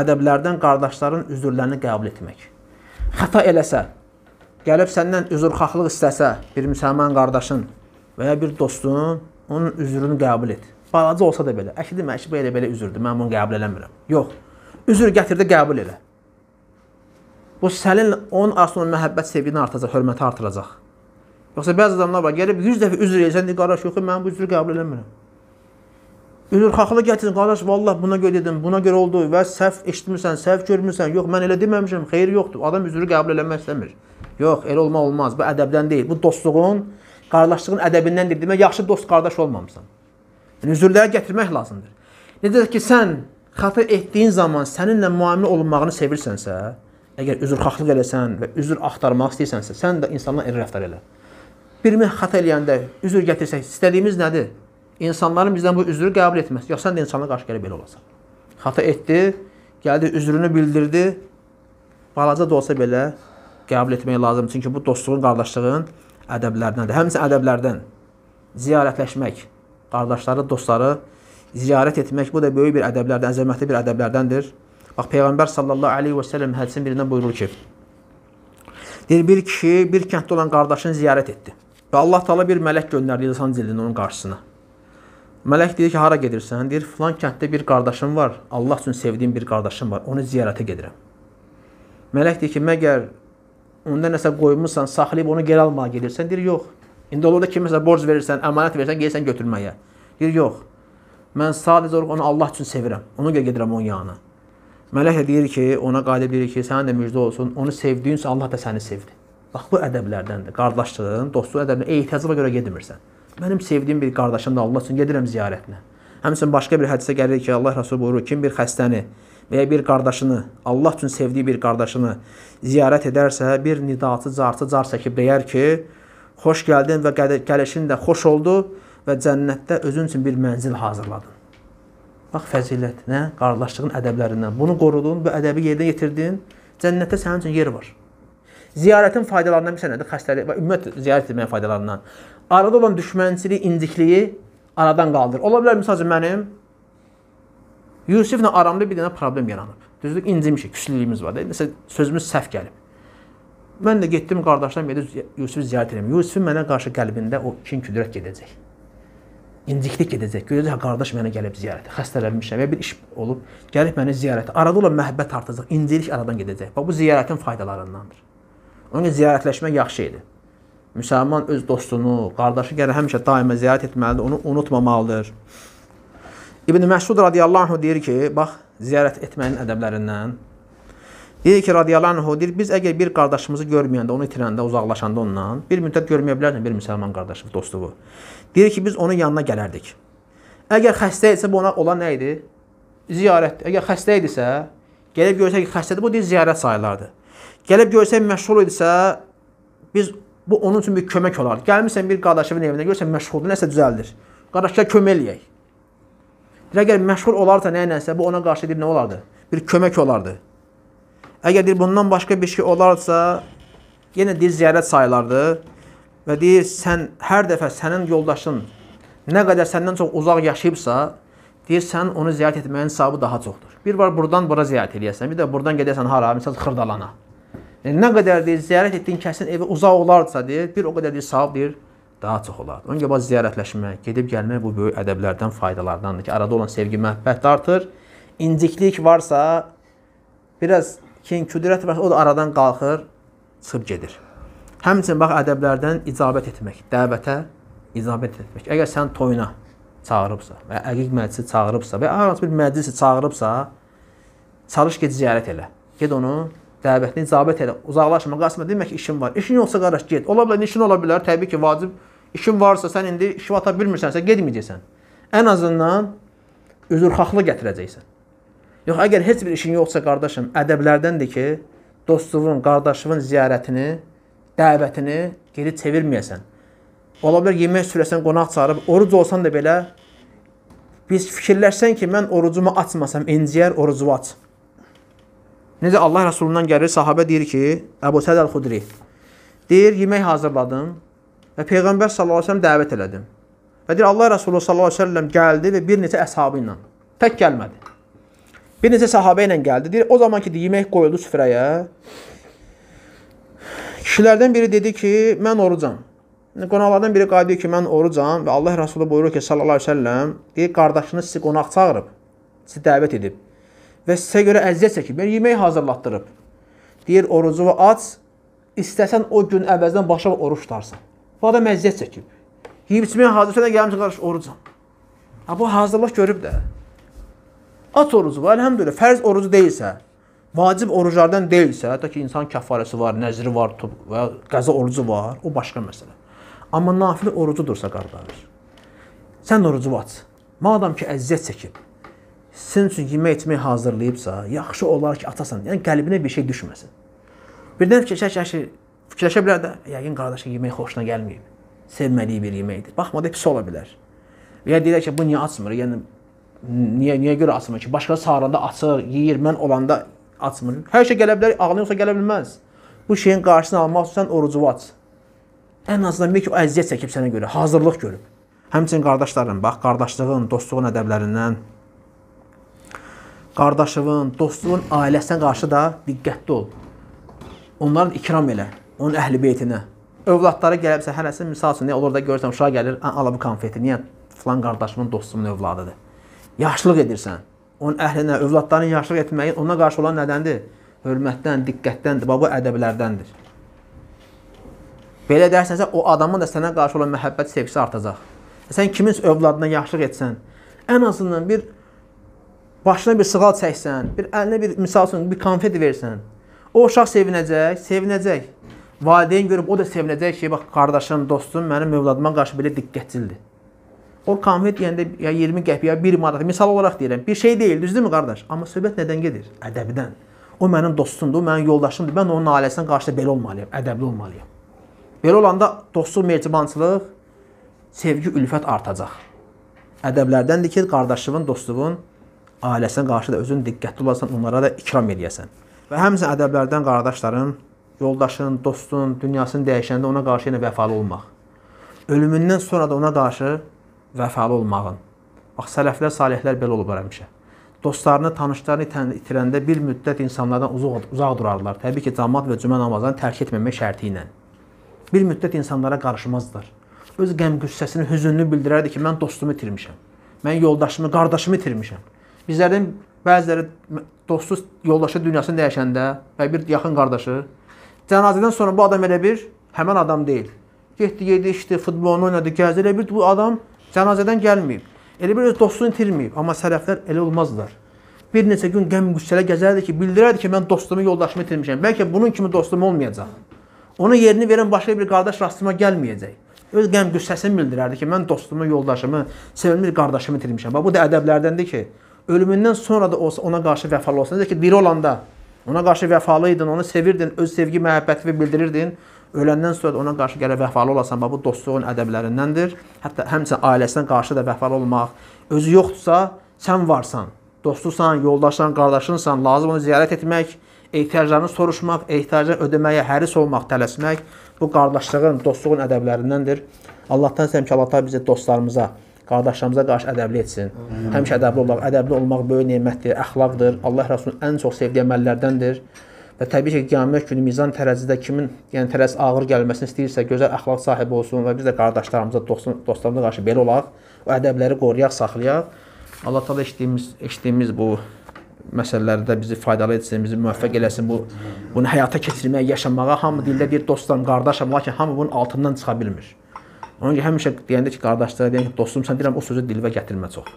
ədəblərdən qardaşların üzrlərini qəbul etmək. Xəta eləsə, gəlib səndən üzrxahlıq istəsə bir müsəlman qardaşın və ya bir dostun, onun üzrünü qəbul et. Balaca olsa da belə. Əşi demə, əşi belə belə üzürdür. Mən bunu qəbul eləmirəm. Yox. Üzr gətir də qəbul elə. Bu sənin onun arasında məhəbbət sevgini artıracaq, hörməti artıracaq. Yoxsa bəzi adamlar var, gəlib 100 dəfə üzr eləyəcən, deyir, qardaş, yox, mən bu üzrü qəbul eləmirəm. Üzr haqlı gətirin, qardaş, vallah buna görə dedim, buna görə oldu və səhv eşitmirsən, səhv görmürsən, yox, mən elə deməmişəm, xeyir yoxdur. Adam üzrü qəbul eləmək istəmir. Yox, elə olmaq olmaz, bu ədəbdən deyil, bu dostluğun, qardaşlığın ədəbindəndir. Demək, yaxşı dost qardaş olmamısan. Yəni, üzrləri gətirmək lazımdır. Necə ki, sən xəta etdiyin zaman səninlə müamilə olunmağını sevirsənsə, Əgər üzrxahlıq eləsən və üzr axtarmaq istəyirsənsə, sən də insanla elə rəftar elə. Birimi xata eləyəndə üzr gətirsək, istədiyimiz nədir? İnsanların bizdən bu üzrü qəbul etməsi. Yox, sən də insana qarşı gələ belə olasan. Xata etdi, gəldi, üzrünü bildirdi. Balaca da olsa belə qəbul etmək lazım. Çünki bu dostluğun, qardaşlığın ədəblərindəndir. Həmsə ədəblərdən ziyarətləşmək, qardaşları, dostları ziyarət etmək bu da böyük bir ədəblərdən, əzəmətli bir ədəblərdəndir. Bax, Peyğəmbər sallallahu aleyhi və sələm hədisin birində buyurur ki, deyir, bir kişi bir kənddə olan qardaşını ziyarət etdi və Allah taala bir mələk göndərdi insan cildinin onun qarşısına. Mələk deyir ki, hara gedirsən? Deyir, filan kənddə bir qardaşım var, Allah üçün sevdiyim bir qardaşım var, onu ziyarətə gedirəm. Mələk deyir ki, məgər onda nəsə qoymusan, saxlayıb onu geri almağa gedirsən? Deyir, yox. İndi olur da kiməsə borc verirsən, əmanət verirsən, gəlsən götürməyə. Deyir, yox. Mən sadəcə olaraq onu Allah üçün sevirəm. Ona görə gedirəm onun yanına. Mələk də deyir ki, ona qalib deyir ki, sənin də müjdə olsun. Onu sevdiyinsə Allah da səni sevdi. Bax bu ədəblərdəndir. Qardaşlığın, dostluq ədəbinə ehtiyacına görə getmirsən. Mənim sevdiyim bir qardaşım da Allah üçün gedirəm ziyarətinə. Həmçinin başqa bir hədisə gəlir ki, Allah Rəsulü buyurur, kim bir xəstəni və ya bir qardaşını, Allah üçün sevdiyi bir qardaşını ziyarət edərsə, bir nidaçı, carçı, car çəkib deyər ki, xoş gəldin və gəlişin də xoş oldu və cənnətdə özün üçün bir mənzil hazırladın. Bax fəzilətinə, qardaşlığın ədəblərindən. Bunu qorudun, bu ədəbi yerinə yetirdin. Cənnətdə sənin üçün yer var. Ziyarətin faydalarından bir sənədir, xəstəlik və ümumiyyətlə ziyarət etməyin faydalarından. Arada olan düşmənçiliyi, incikliyi aradan qaldır. Ola bilər məsəl üçün mənim Yusiflə aramda bir dənə problem yaranıb. Düzdür, incimişik, küslülüyümüz var. Nəsə sözümüz səhv gəlib. Mən də getdim qardaşlarım gedir Yusifi ziyarət edirəm. Yusifin mənə qarşı qəlbində o kin küdrət gedəcək inciklik edəcək. Görəcək, qardaş mənə gəlib ziyarətə, xəstələnmişəm və bir iş olub, gəlib mənə ziyarətə. Arada olan məhəbbət artacaq, incilik aradan gedəcək. Bax bu ziyarətin faydalarındandır. Onun üçün ziyarətləşmək yaxşı idi. Müsəlman öz dostunu, qardaşı gələ həmişə daima ziyarət etməlidir, onu unutmamalıdır. İbn Məsud radiyallahu anh deyir ki, bax ziyarət etməyin ədəblərindən Deyir ki, radiyallahu anhu, deyir, biz əgər bir qardaşımızı görməyəndə, onu itirəndə, uzaqlaşanda ondan, bir müddət görməyə bilərdim bir müsəlman qardaşı, dostu bu. Deyir ki, biz onun yanına gələrdik. Əgər xəstə isə bu ona olan nə idi? Ziyarətdir. Əgər xəstə idisə, gəlib görsək ki, xəstədir, bu deyir, ziyarət sayılardı. Gəlib görsək məşğul idisə, biz bu onun üçün bir kömək olar. Gəlmirsən bir qardaşının evinə, görsən məşğuldur, nəsə düzəldir. Qardaşa kömək eləyək. Deyir, əgər məşğul olarsa nə nəyəsə, bu ona qarşı deyir, nə olardı? Bir kömək olardı. Əgər deyir, bundan başqa bir şey olarsa, yenə deyir, ziyarət sayılardı. Və deyir, sən hər dəfə sənin yoldaşın nə qədər səndən çox uzaq yaşayıbsa, deyir, sən onu ziyarət etməyin savabı daha çoxdur. Bir var buradan bura ziyarət eləyəsən, bir də buradan gedəsən hara, məsələn Xırdalana. Yəni, nə qədər deyir, ziyarət etdiyin kəsin evi uzaq olarsa, deyir, bir o qədər deyir, savab deyir, daha çox olar. Ona görə bax ziyarətləşmək, gedib gəlmək bu böyük ədəblərdən, faydalardandır ki, arada olan sevgi, məhəbbət artır. İnciklik varsa, biraz Kim küdrət varsa, o da aradan qalxır, çıxıb gedir. Həmçinin bax ədəblərdən icabət etmək, dəvətə icabət etmək. Əgər sən toyuna çağırıbsa və əqiq məclisi çağırıbsa və hər hansı bir məclisi çağırıbsa, çalış get ziyarət elə. Get onu dəvətinə icabət elə. Uzaqlaşma, qaçma, demək ki, işin var. İşin yoxsa qardaş get. Ola bilər, işin ola bilər. Təbii ki, vacib işin varsa, sən indi işi ata bilmirsənsə getməyəcəksən. Ən azından üzrxahlıq gətirəcəksən. Yox, əgər heç bir işin yoxsa qardaşım, ədəblərdəndir ki, dostluğun, qardaşlığın ziyarətini, dəvətini geri çevirməyəsən. Ola bilər yemək sürəsən, qonaq çağırıb, oruc olsan da belə biz fikirləşsən ki, mən orucumu açmasam inciyər, orucu aç. Necə Allah Rəsulundan gəlir, sahabə deyir ki, Əbu Səd Əl-Xudri deyir, yemək hazırladım və Peyğəmbər sallallahu əleyhi və səlləm dəvət elədim. Və deyir Allah Rəsulu sallallahu əleyhi və səlləm gəldi və bir neçə əshabı ilə tək gəlmədi. Bir neçə sahabə ilə gəldi. Deyir, o zamanki deyir, yemək qoyuldu süfrəyə. Kişilərdən biri dedi ki, mən orucam. Yəni, qonaqlardan biri qayıdı ki, mən orucam və Allah Rəsulü buyurur ki, sallallahu əleyhi və səlləm, deyir, qardaşınız sizi qonaq çağırıb, sizi dəvət edib və sizə görə əziyyət çəkib, yəni yemək hazırlatdırıb. Deyir, orucu aç, istəsən o gün əvəzdən başa oruç tutarsan. Bu adam əziyyət çəkib. Yeyib içməyə hazır, sənə gəlmiş qardaş orucam. Ha bu hazırlıq görüb də. Aç orucu var, elhamdülillah. Fərz orucu deyilsə, vacib oruclardan deyilsə, hətta ki, insan kəfarəsi var, nəzri var, və ya qəza orucu var, o başqa məsələ. Amma nafilə orucudursa, qardaş, sən orucu aç. Madam ki, əziyyət çəkib, sizin üçün yemək etmək hazırlayıbsa, yaxşı olar ki, atasan, yəni qəlbinə bir şey düşməsin. Birdən fikirləşək, yaxşı, fikirləşə bilər də, yəqin qardaşın yemək xoşuna gəlməyib. Sevmədiyi bir yeməkdir. Baxmadı, pis ola bilər. Və ya deyirək ki, bu niyə açmır? Yəni Niyə niyə görə açmır ki? Başqası sağıranda açır, yeyir, mən olanda açmır. Hər şey gələ bilər, ağlın yoxsa gələ bilməz. Bu şeyin qarşısını almaq üçün sən orucu aç. Ən azından bir ki, o əziyyət çəkib sənə görə, hazırlıq görüb. Həmçinin qardaşların, bax, qardaşlığın, dostluğun ədəblərindən qardaşının, dostunun ailəsinə qarşı da diqqətli ol. Onların ikram elə, onun əhli beytinə. Övladları gələbsə hərəsi misal üçün nə olur da görürsən uşaq gəlir, ala bu konfeti, niyə filan qardaşımın, dostumun övladıdır yaxşılıq edirsən, onun əhlinə, övladların yaxşılıq etməyi ona qarşı olan nədəndir? Hörmətdən, diqqətdəndir, bu ədəblərdəndir. Belə dərsənsə, o adamın da sənə qarşı olan məhəbbət sevgisi artacaq. E, sən kimin övladına yaxşılıq etsən, ən azından bir başına bir sığal çəksən, bir əlinə bir, misal üçün, bir konfet versən, o uşaq sevinəcək, sevinəcək. Valideyn görüb o da sevinəcək ki, bax, qardaşım, dostum mənim övladıma qarşı belə diqqətçildir. O konfet yeyəndə ya 20 qəpiyə, 1 manat. Misal olaraq deyirəm. Bir şey deyil, düzdürmü qardaş? Amma söhbət nədən gedir? Ədəbdən. O mənim dostumdur, o mənim yoldaşımdır. Mən onun ailəsinə qarşı da belə olmalıyam, ədəbli olmalıyam. Belə olanda dostluq, mehribançılıq, sevgi, ülfət artacaq. Ədəblərdəndir ki, qardaşlığın, dostluğun ailəsinə qarşı da özün diqqətli olasan, onlara da ikram eləyəsən. Və həmçinin ədəblərdən qardaşların, yoldaşın, dostun dünyasını dəyişəndə ona qarşı yenə vəfalı olmaq. Ölümündən sonra da ona qarşı və fəal olmağın. Bax, sələflər, salihlər belə olublar həmişə. Dostlarını, tanışlarını itirəndə bir müddət insanlardan uzaq, uzaq durarlar. Təbii ki, cəmat və cümə namazını tərk etməmək şərti ilə. Bir müddət insanlara qarışmazdılar. Öz qəm-qüssəsini, hüzününü bildirərdi ki, mən dostumu itirmişəm. Mən yoldaşımı, qardaşımı itirmişəm. Bizlərdən bəziləri dostsuz yoldaşı dünyasını dəyişəndə və bir yaxın qardaşı cənazədən sonra bu adam elə bir həmin adam deyil. Getdi, yedi, içdi, futbolunu oynadı, gəzdi. Elə bir bu adam Cənazədən gəlməyib. Elə bir öz dostunu itirməyib. Amma sələflər elə olmazlar. Bir neçə gün qəm-qüssələ gəzərdi ki, bildirərdi ki, mən dostumu, yoldaşımı itirmişəm. Bəlkə bunun kimi dostum olmayacaq. Onun yerini verən başqa bir qardaş rastıma gəlməyəcək. Öz qəm-qüssəsini bildirərdi ki, mən dostumu, yoldaşımı, sevimli bir qardaşımı itirmişəm. Bax, bu da ədəblərdəndir ki, ölümündən sonra da olsa ona qarşı vəfalı olsun. Necə ki, diri olanda ona qarşı vəfalı idin, onu sevirdin, öz sevgi, məhəbbəti bildirirdin. Öləndən sonra da ona qarşı gələ vəfalı olasan, bu dostluğun ədəblərindəndir. Hətta həmçinin ailəsinə qarşı da vəfalı olmaq. Özü yoxdursa, sən varsan. Dostusan, yoldaşsan, qardaşınsan, lazım onu ziyarət etmək, ehtiyaclarını soruşmaq, ehtiyacı ödəməyə həris olmaq, tələsmək bu qardaşlığın, dostluğun ədəblərindəndir. Allahdan istəyirəm ki, Allah təala bizi dostlarımıza qardaşlarımıza qarşı ədəbli etsin. Həmişə ədəbli olmaq, ədəbli olmaq böyük nemətdir, əxlaqdır. Allah Rəsulunun ən çox sevdiyi əməllərdəndir. Və təbii ki, qiyamət günü mizan tərəzidə kimin, yəni tərəz ağır gəlməsini istəyirsə, gözəl əxlaq sahibi olsun və biz də qardaşlarımıza, dostlarımıza qarşı belə olaq, o ədəbləri qoruyaq, saxlayaq. Allah təala eşitdiyimiz, eşitdiyimiz bu məsələlərdə bizi faydalı etsin, bizi müvəffəq eləsin bu bunu həyata keçirməyə, yaşamağa. Hamı dildə bir dostam, qardaşam, lakin hamı bunun altından çıxa bilmir. Ona görə həmişə deyəndə ki, qardaşlara deyən ki, dostum sən deyirəm o sözü dilvə gətirmə çox.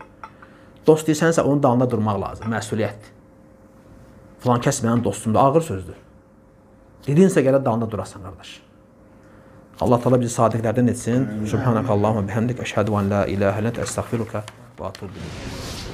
Dost deyirsənsə onun dalında durmaq lazımdır, məsuliyyətdir. Falan kəs mənim dostumdur. Ağır sözdür. Dedinsə gələ dalında durasan qardaş. Allah təala bizi sadiqlərdən etsin. Subhanakallahumma bihamdik əşhadu an la ilaha illə əntə əstəğfiruka və atubu ilayk.